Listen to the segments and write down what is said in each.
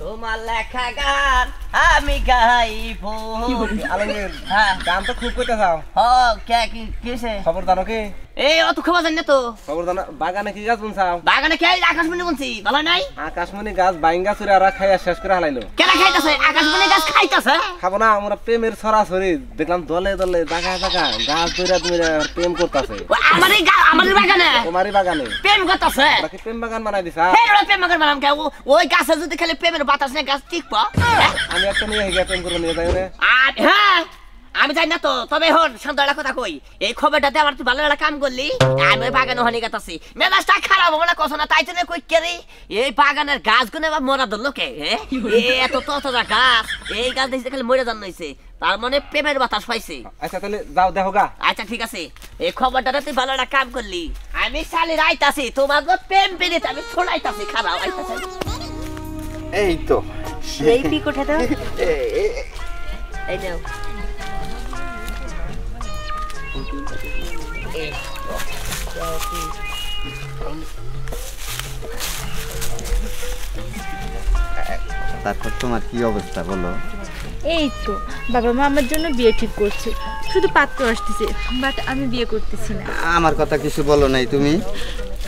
Oh my lack I got আমি গাইব আলমগীর হ্যাঁ গান তো খুব কইতে চাও হ কে কি কিছে খবর জানো কি এই অত খবর জানি তো খবর জানা বাগানে কি গাছ বুনছাও বাগানে কে আকাশমণি বুনছি ভালো নাই আকাশমণি গাছ বাইঙ্গা চুরে আর খাইয়া শেষ করে হালাইলো কেন খাইতাছে আকাশমণি গাছ খাইতাছে খাবো না আমরা প্রেমের ছড়াছড়ি দেখলাম দলে দলে জায়গা জায়গা গাছ ধরে ধরে প্রেম করতাছে আমারই আমারই বাগানে তোমারই বাগানে প্রেম করতাছে বাকি প্রেম বাগান বানাই দিছা হ্যাঁ প্রেম বাগান বানাম কে ওই গাছে যদি খালি প্রেমের বাতাস না গাছ টিকবা আমি হ্যাঁ, আমি জানি না তো তবে হন শান্ত কথা কই এই খবরটাতে আমার তুই ভালো একটা কাম করলি আমি বাগানে হনি গাতাছি মেজাজটা খারাপ হবে না কথা না তাই জন্য কই কেরি এই বাগানের গাছ গুনে বা মরা ধরলো কে এত তো তো গাছ এই গাছ দেখে খালি মরে জান হইছে তার মানে প্রেমের বাতাস পাইছে আচ্ছা তাহলে যাও দেখো গা আচ্ছা ঠিক আছে এই খবরটাতে তুই ভালো একটা কাম করলি আমি শালি রাইতাছি তোমার প্রেম পেলে আমি ছোড়াইতাছি খারাপ আইতাছি এই তো এই পিক উঠে দাও এই নাও তারপর তোমার কি অবস্থা বলো এই তো বাবা মা আমার জন্য বিয়ে ঠিক করছে শুধু পাত্র আসতেছে বাট আমি বিয়ে করতেছি না আমার কথা কিছু বলো নাই তুমি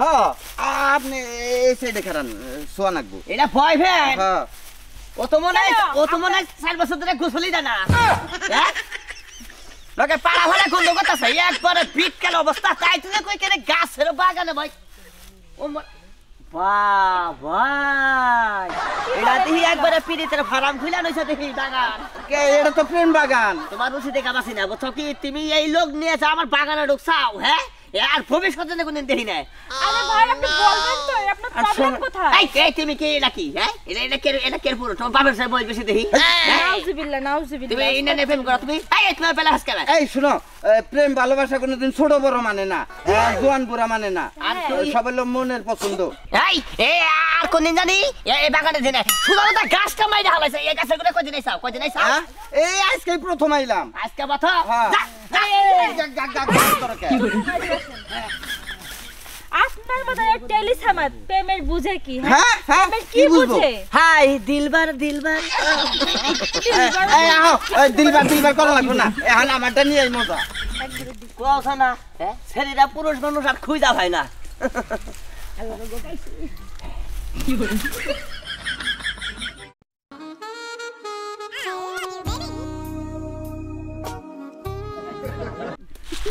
হ্যাঁ, আপনি এই সাইডে নাকবো এটা ভয় ভেন হ্যাঁ। ও তো মনে হয় ও তো মনে হয় চার বছর ধরে ঘুষলি জানা হ্যাঁ? লোকে পাড়া গন্ধ করতেছে একবারে বিটকেল অবস্থা তাই তুই কই কেন গাছের বাগানে ভাই ও এটা একবারে খুলে দেখি কে এটা বাগান তোমার রুচি দেখা বাসি না তুমি এই লোক নিয়েছে আমার বাগানে ঢুকছাও হ্যাঁ আর ভবিষ্যতে আরে ভাই আপনি বলবেন তো আপনার প্রবলেম কোথায় এই কে তুমি কে নাকি হ্যাঁ এটা এটা এটা কে পুরো তোমার বাবার সাথে বয়স বেশি দেখি হ্যাঁ? নাউজুবিল্লাহ নাউজুবিল্লাহ তুমি ইন্ডিয়ান এফএম করো তুমি এই তোমার এই শুনো প্রেম ভালোবাসা কোনদিন ছোট বড় মানে না হ্যাঁ। জোয়ান বুড়া মানে না হ্যাঁ। আর সবার লোক মনের পছন্দ এই এ আর কোনদিন জানি এই বাগানে দিনে সুদামতা গাছটা মাইরা হালাইছে এই গাছের কোথায় কদিন আইছাও কদিন আইছাও এই আজকে প্রথম আইলাম আজকে প্রথম হ্যাঁ হ্যাঁ? হ্যাঁ, হ্যাঁ, হাই দিলবার দিলবার এই ছেলেরা পুরুষ মানুষ আর খুঁজা ভাই না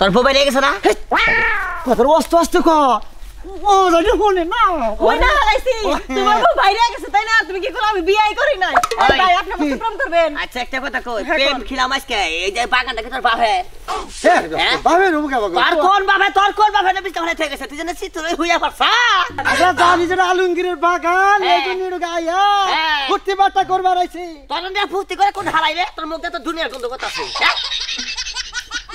তোর মোবাইল গেছে না তোর অস্ত অস্ত ক ও না ওই তোমার বউ বাইরে তাই না তুমি কি করো আমি বিয়াই করি নাই ভাই আপনি আমাকে প্রেম আচ্ছা, হ্যাঁ, এই বাগানটা কি তোর হ্যাঁ? বাপের বাপের বাগান কোন বাপে তোর কোন তুই জানিস তুই হইয়া পারছা আচ্ছা বাগান হ্যাঁ। এই জন্য গায়া ফুর্তি বাটা করবার আইছি তোর ফুর্তি করে কোন হারাইলে তোর মুখে তো দুনিয়ার গন্ধ কথা আছে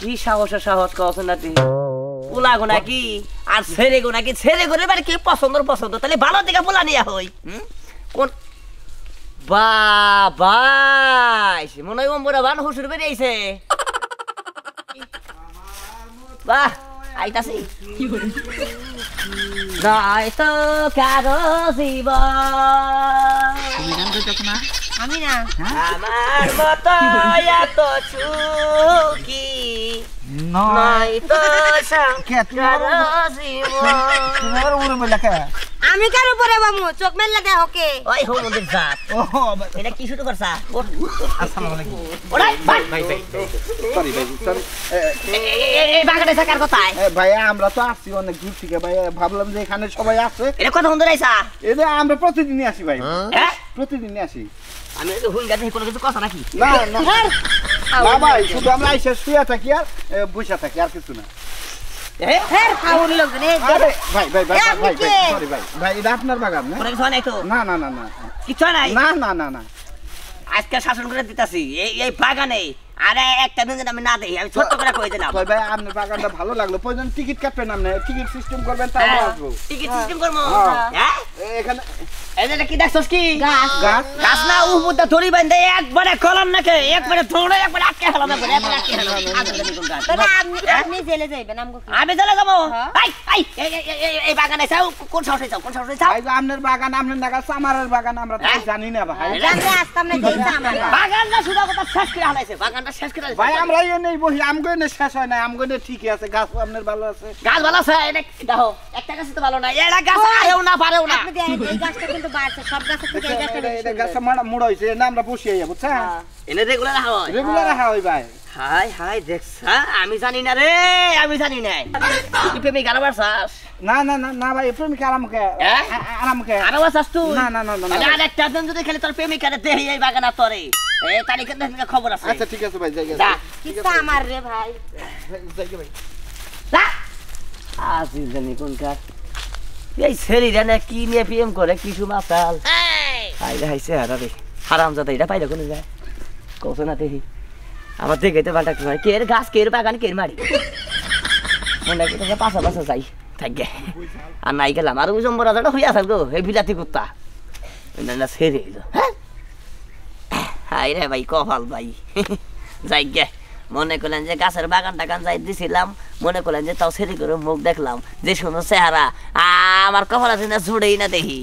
কি সাহসে সাহস কস নাতি পোলা গোনা কি আর ছেড়ে গোনা কি ছেড়ে গোনা মানে কি পছন্দ পছন্দ তাহলে ভালো দিকে পোলা নিয়ে হই কোন বাবা মনে হয় অম্বরা বান হুসুর আইছে বাহ আইতাছি নয়তো কারো জীবন তুমি নাম তো না আমি না আমার মত এত সুখী তো আমি কার উপরে বামু চোখ মেললা দে হকে ওই হো মোদের জাত ও এটা কি শুরু করছা আসসালামু আলাইকুম ওরে ভাই ভাই ভাই সরি ভাই এই বাগানে থাকার কথা ভাই আমরা তো আসি অনেক দূর থেকে ভাই ভাবলাম যে এখানে সবাই আছে এটা কতক্ষণ ধরে আইসা আমরা প্রতিদিনই আসি ভাই হ্যাঁ প্রতিদিন আসি আমি তো হুন গাছে কোনো কিছু কথা নাকি না না না ভাই শুধু আমরা আইসা শুয়ে থাকি আর বসে থাকি আর কিছু না আজকে শাসন করে দিতেছি এই বাগানে আরে একটা দিন আমি না দেখি আমি ছোট করে কই দিলাম ভাই আপনার বাগানটা ভালো লাগলো প্রয়োজন টিকিট কাটবেন টিকিট সিস্টেম করবেন হ্যাঁ, আসবো টিকিট সিস্টেম করবো হ্যাঁ, হ্যাঁ? এখানে এটা হ্যাঁ? হ্যাঁ। হ্যাঁ? জানি না শেষ হয় না ঠিকই আছে গাছ ভালো আছে গাছ ভালো আছে একটা গাছ তো ভালো না এটা গাছ না পারেও না কিন্তু বাড়ছে সব একটা দিন যদি খালি তোর প্রেমিক আরে দেহি এই তোরে এই তারিখে খবর আছে আচ্ছা, ঠিক আছে আজি জানি কোন এই ছেলেরা না কি নিয়ে প্রেম করে কিছু মাতাল হাইরে হাইছে হারা রে হারাম যাতে এটা পাইলে কোনো যায় কৌশ না দেখি আমার দেখে তো ভালো লাগছে কের গাছ কের বাগান কের মারি মনে রাখি তোকে পাশা পাশা যাই থাকে আর নাই গেলাম আর ওজন বড় দাদা হইয়া থাকো এই বিলাতি কুত্তা না না সেরে এলো হ্যাঁ হাই রে ভাই কপাল ভাই যাই গে মনে করলেন যে গাছের বাগান টাগান যাই দিছিলাম মনে করলেন যে তাও সেরি করে মুখ দেখলাম যে সুন্দর চেহারা আমার কপাল আছে না জুড়েই না দেখি